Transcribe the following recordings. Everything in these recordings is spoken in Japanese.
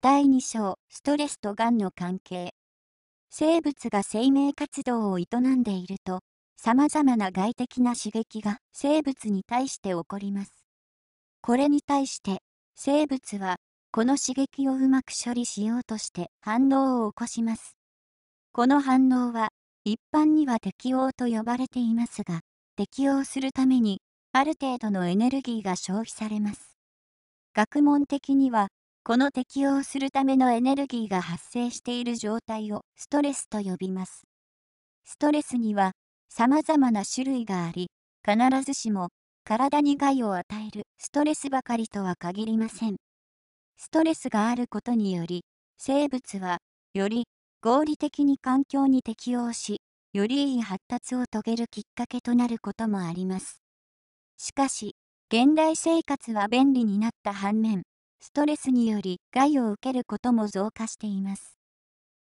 第2章ストレスとがんの関係生物が生命活動を営んでいると様々な外的な刺激が生物に対して起こりますこれに対して生物はこの刺激をうまく処理しようとして反応を起こしますこの反応は一般には適応と呼ばれていますが適応するためにある程度のエネルギーが消費されます学問的にはこの適応するためのエネルギーが発生している状態をストレスと呼びます。ストレスには様々な種類があり、必ずしも体に害を与えるストレスばかりとは限りません。ストレスがあることにより、生物はより合理的に環境に適応し、よりいい発達を遂げるきっかけとなることもあります。しかし、現代生活は便利になった反面、ストレスにより害を受けることも増加しています。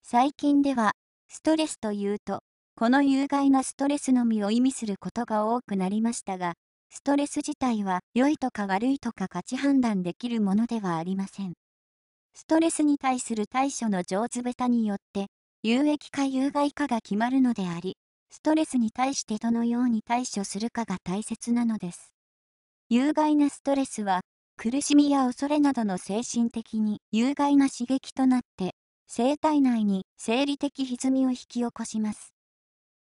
最近では、ストレスというと、この有害なストレスのみを意味することが多くなりましたが、ストレス自体は良いとか悪いとか価値判断できるものではありません。ストレスに対する対処の上手下手によって、有益か有害かが決まるのであり、ストレスに対してどのように対処するかが大切なのです。有害なストレスは苦しみや恐れなどの精神的に有害な刺激となって、生体内に生理的歪みを引き起こします。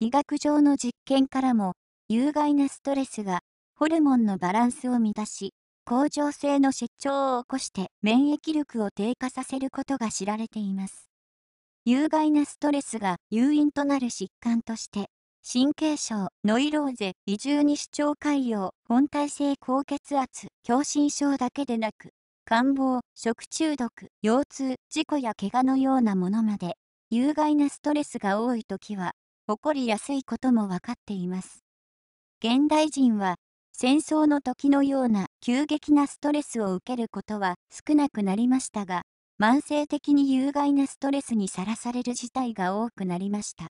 医学上の実験からも、有害なストレスがホルモンのバランスを乱し、甲状腺の失調を起こして免疫力を低下させることが知られています。有害なストレスが誘因となる疾患として神経症、ノイローゼ、移住に視聴潰瘍、本体性高血圧、狭心症だけでなく、感冒、食中毒、腰痛、事故や怪我のようなものまで、有害なストレスが多い時は、起こりやすいことも分かっています。現代人は、戦争の時のような急激なストレスを受けることは少なくなりましたが、慢性的に有害なストレスにさらされる事態が多くなりました。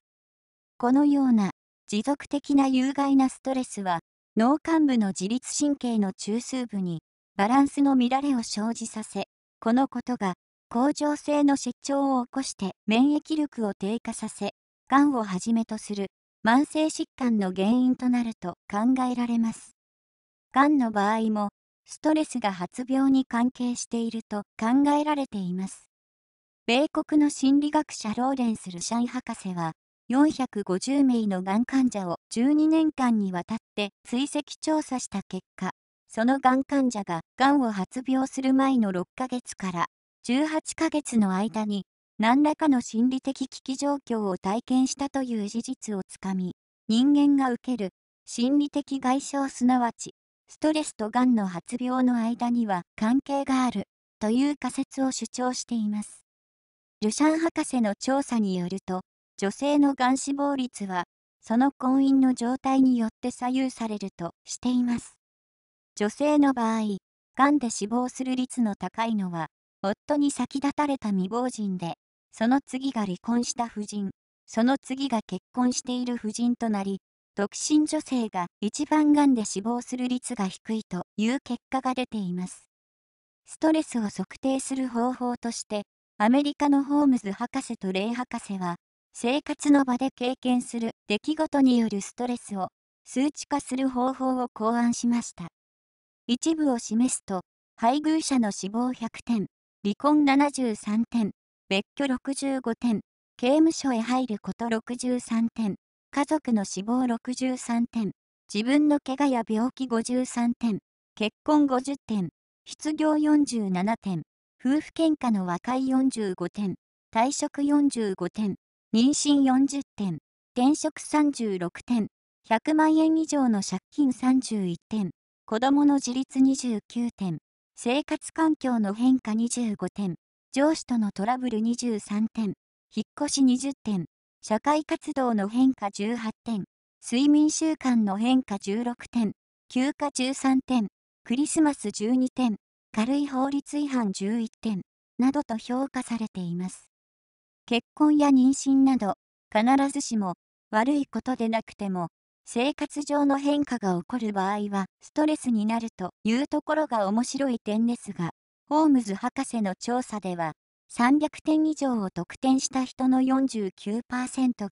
このような持続的な有害なストレスは、脳幹部の自律神経の中枢部にバランスの乱れを生じさせ、このことが甲状腺の失調を起こして免疫力を低下させ、がんをはじめとする慢性疾患の原因となると考えられます。がんの場合も、ストレスが発病に関係していると考えられています。米国の心理学者ローレンス・ルシャン博士は、450名のがん患者を12年間にわたって追跡調査した結果、そのがん患者ががんを発病する前の6ヶ月から18ヶ月の間に何らかの心理的危機状況を体験したという事実をつかみ、人間が受ける心理的外傷すなわちストレスとがんの発病の間には関係があるという仮説を主張しています。ルシャン博士の調査によると、女性のがん死亡率は、その婚姻の状態によって左右されるとしています。女性の場合、がんで死亡する率の高いのは、夫に先立たれた未亡人で、その次が離婚した夫人、その次が結婚している夫人となり、独身女性が一番がんで死亡する率が低いという結果が出ています。ストレスを測定する方法として、アメリカのホームズ博士とレイ博士は、生活の場で経験する出来事によるストレスを数値化する方法を考案しました。一部を示すと、配偶者の死亡100点、離婚73点、別居65点、刑務所へ入ること63点、家族の死亡63点、自分の怪我や病気53点、結婚50点、失業47点、夫婦喧嘩の和解45点、退職45点、妊娠40点、転職36点、100万円以上の借金31点、子供の自立29点、生活環境の変化25点、上司とのトラブル23点、引っ越し20点、社会活動の変化18点、睡眠習慣の変化16点、休暇13点、クリスマス12点、軽い法律違反11点、などと評価されています。結婚や妊娠など、必ずしも悪いことでなくても、生活上の変化が起こる場合はストレスになるというところが面白い点ですが、ホームズ博士の調査では、300点以上を得点した人の49%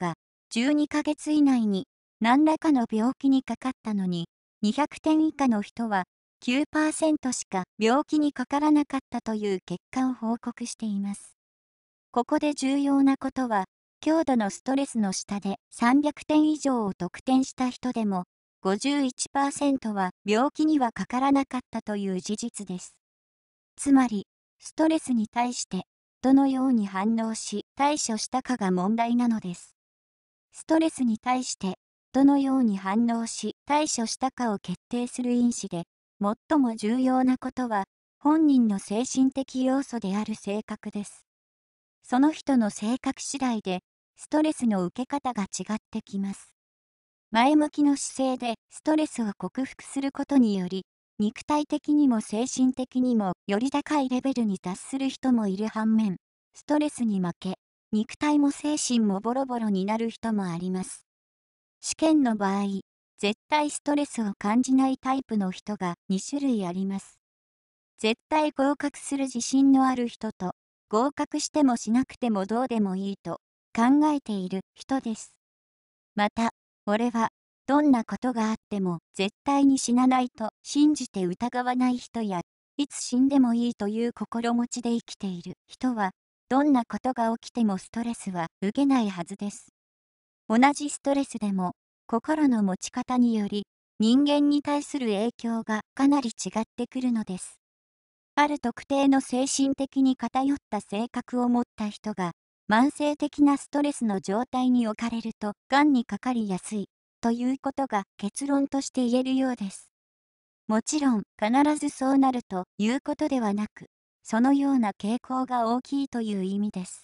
が、12ヶ月以内に何らかの病気にかかったのに、200点以下の人は9%しか病気にかからなかったという結果を報告しています。ここで重要なことは、強度のストレスの下で300点以上を得点した人でも、51%は病気にはかからなかったという事実です。つまり、ストレスに対して、どのように反応し対処したかが問題なのです。ストレスに対して、どのように反応し対処したかを決定する因子で、最も重要なことは、本人の精神的要素である性格です。その人の性格次第でストレスの受け方が違ってきます。前向きの姿勢でストレスを克服することにより、肉体的にも精神的にもより高いレベルに達する人もいる反面、ストレスに負け、肉体も精神もボロボロになる人もあります。試験の場合、絶対ストレスを感じないタイプの人が2種類あります。絶対合格する自信のある人と合格してもしなくてもどうでもいいと考えている人です。また、俺はどんなことがあっても絶対に死なないと信じて疑わない人や、いつ死んでもいいという心持ちで生きている人は、どんなことが起きてもストレスは受けないはずです。同じストレスでも、心の持ち方により、人間に対する影響がかなり違ってくるのです。ある特定の精神的に偏った性格を持った人が、慢性的なストレスの状態に置かれると、がんにかかりやすい、ということが結論として言えるようです。もちろん、必ずそうなるということではなく、そのような傾向が大きいという意味です。